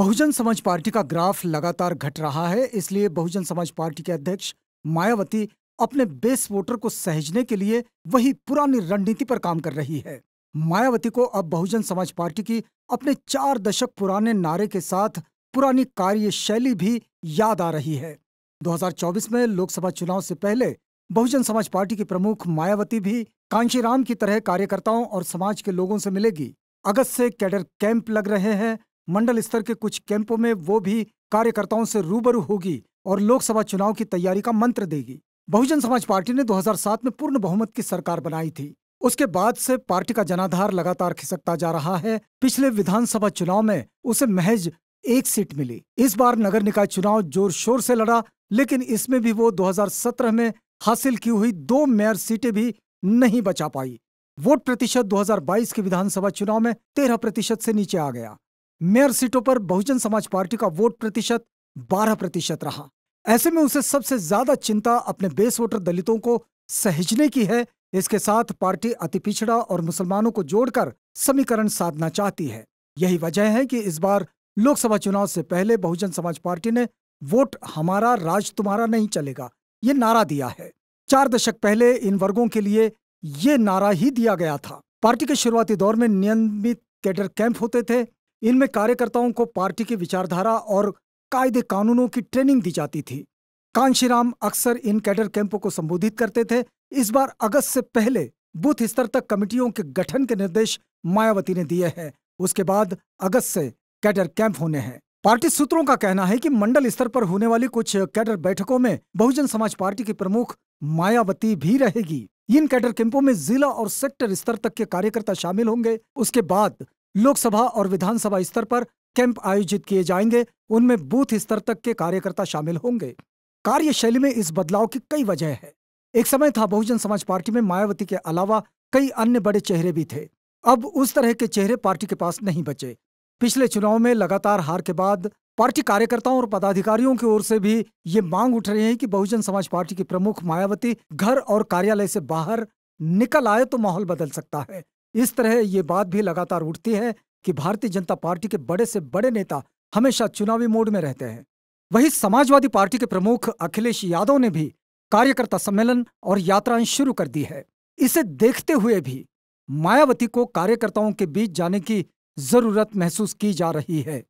बहुजन समाज पार्टी का ग्राफ लगातार घट रहा है इसलिए बहुजन समाज पार्टी के अध्यक्ष मायावती अपने बेस वोटर को सहजने के लिए वही पुरानी रणनीति पर काम कर रही है मायावती को अब बहुजन समाज पार्टी की अपने चार दशक पुराने नारे के साथ पुरानी कार्यशैली भी याद आ रही है 2024 में लोकसभा चुनाव से पहले बहुजन समाज पार्टी की प्रमुख मायावती भी कांशीराम की तरह कार्यकर्ताओं और समाज के लोगों से मिलेगी अगस्त से कैडर कैंप लग रहे हैं मंडल स्तर के कुछ कैंपों में वो भी कार्यकर्ताओं से रूबरू होगी और लोकसभा चुनाव की तैयारी का मंत्र देगी बहुजन समाज पार्टी ने 2007 में पूर्ण बहुमत की सरकार बनाई थी उसके बाद से पार्टी का जनाधार लगातार खिसकता जा रहा है पिछले विधानसभा चुनाव में उसे महज एक सीट मिली इस बार नगर निकाय चुनाव जोर शोर से लड़ा लेकिन इसमें भी वो 2017 में हासिल की हुई दो मेयर सीटें भी नहीं बचा पाई वोट प्रतिशत 2022 के विधानसभा चुनाव में 13 प्रतिशत से नीचे आ गया मेयर सीटों पर बहुजन समाज पार्टी का वोट प्रतिशत 12 प्रतिशत रहा ऐसे में उसे सबसे ज्यादा चिंता अपने बेस वोटर दलितों को सहजने की है इसके साथ पार्टी अति पिछड़ा और मुसलमानों को जोड़कर समीकरण साधना चाहती है यही वजह है कि इस बार लोकसभा चुनाव से पहले बहुजन समाज पार्टी ने वोट हमारा राज तुम्हारा नहीं चलेगा ये नारा दिया है चार दशक पहले इन वर्गों के लिए ये नारा ही दिया गया था पार्टी के शुरुआती दौर में नियमित कैडर कैंप होते थे इनमें कार्यकर्ताओं को पार्टी की विचारधारा और कायदे कानूनों की ट्रेनिंग दी जाती थी कांशीराम अक्सर इन कैडर कैंपों को संबोधित करते थे इस बार अगस्त से पहले बूथ स्तर तक कमेटियों के गठन के निर्देश मायावती ने दिए हैं उसके बाद अगस्त से कैडर कैंप होने हैं पार्टी सूत्रों का कहना है कि मंडल स्तर पर होने वाली कुछ कैडर बैठकों में बहुजन समाज पार्टी की प्रमुख मायावती भी रहेगी इन कैडर कैंपों में जिला और सेक्टर स्तर तक के कार्यकर्ता शामिल होंगे उसके बाद लोकसभा और विधानसभा स्तर पर कैंप आयोजित किए जाएंगे उनमें बूथ स्तर तक के कार्यकर्ता शामिल होंगे कार्यशैली में इस बदलाव की कई वजह है एक समय था बहुजन समाज पार्टी में मायावती के अलावा कई अन्य बड़े चेहरे भी थे अब उस तरह के चेहरे पार्टी के पास नहीं बचे पिछले चुनाव में लगातार हार के बाद पार्टी कार्यकर्ताओं और पदाधिकारियों की ओर से भी ये मांग उठ रही है कि बहुजन समाज पार्टी की प्रमुख मायावती घर और कार्यालय से बाहर निकल आए तो माहौल बदल सकता है इस तरह ये बात भी लगातार उठती है कि भारतीय जनता पार्टी के बड़े से बड़े नेता हमेशा चुनावी मोड में रहते हैं वहीं समाजवादी पार्टी के प्रमुख अखिलेश यादव ने भी कार्यकर्ता सम्मेलन और यात्राएं शुरू कर दी है इसे देखते हुए भी मायावती को कार्यकर्ताओं के बीच जाने की जरूरत महसूस की जा रही है